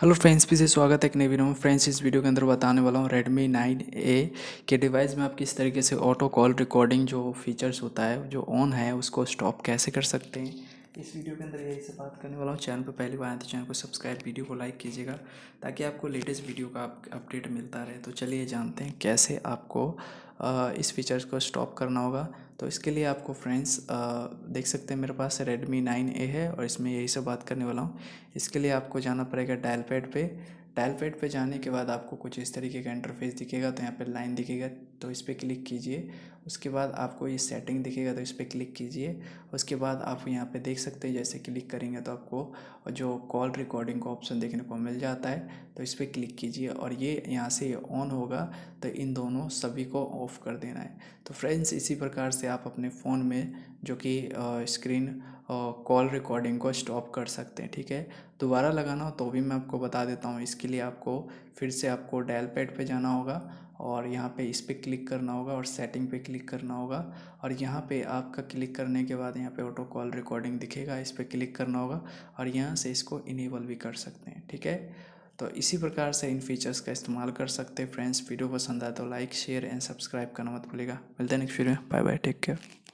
hello friends फिर से स्वागत है एक नए वीडियो में फ्रेंड्स इस वीडियो के अंदर बताने वाला हूँ रेडमी नाइन ए के डिवाइस में आप किस तरीके से ऑटो कॉल रिकॉर्डिंग जो फीचर्स होता है जो ऑन है उसको स्टॉप कैसे कर सकते हैं इस वीडियो के अंदर यही से बात करने वाला हूँ चैनल पर पहली बार आए तो चैनल को सब्सक्राइब वीडियो को लाइक कीजिएगा ताकि आपको लेटेस्ट वीडियो का अपडेट मिलता रहे तो चलिए जानते हैं कैसे आपको इस फीचर्स को स्टॉप करना होगा तो इसके लिए आपको फ्रेंड्स देख सकते हैं मेरे पास रेडमी नाइन ए है और इसमें यही से बात करने वाला हूँ इसके लिए आपको जाना पड़ेगा डायल पैड पर पेड पे जाने के बाद आपको कुछ इस तरीके का इंटरफेस दिखेगा तो यहाँ पे लाइन दिखेगा तो इस पर क्लिक कीजिए उसके बाद आपको ये सेटिंग दिखेगा तो इस पर क्लिक कीजिए उसके बाद आप यहाँ पे देख सकते हैं जैसे क्लिक करेंगे तो आपको जो कॉल रिकॉर्डिंग का ऑप्शन देखने को मिल जाता है तो इस पर क्लिक कीजिए और ये यहाँ से ऑन होगा तो इन दोनों सभी को ऑफ़ कर देना है तो फ्रेंड्स इसी प्रकार से आप अपने फ़ोन में जो कि स्क्रीन कॉल रिकॉर्डिंग को स्टॉप कर सकते हैं ठीक है दोबारा लगाना हो तो भी मैं आपको बता देता हूँ इसके लिए आपको फिर से आपको डायल पैड पे जाना होगा और यहाँ पे इस पर क्लिक करना होगा और सेटिंग पे क्लिक करना होगा और यहाँ पे आपका क्लिक करने के बाद यहाँ पे ऑटो कॉल रिकॉर्डिंग दिखेगा इस पर क्लिक करना होगा और यहाँ से इसको इनेबल भी कर सकते हैं ठीक है तो इसी प्रकार से इन फीचर्स का इस्तेमाल कर सकते हैं फ्रेंड्स वीडियो पसंद आए तो लाइक शेयर एंड सब्सक्राइब करना मत भूलेगा मिलते हैं नेक्स्ट वीडियो में बाय बाय टेक केयर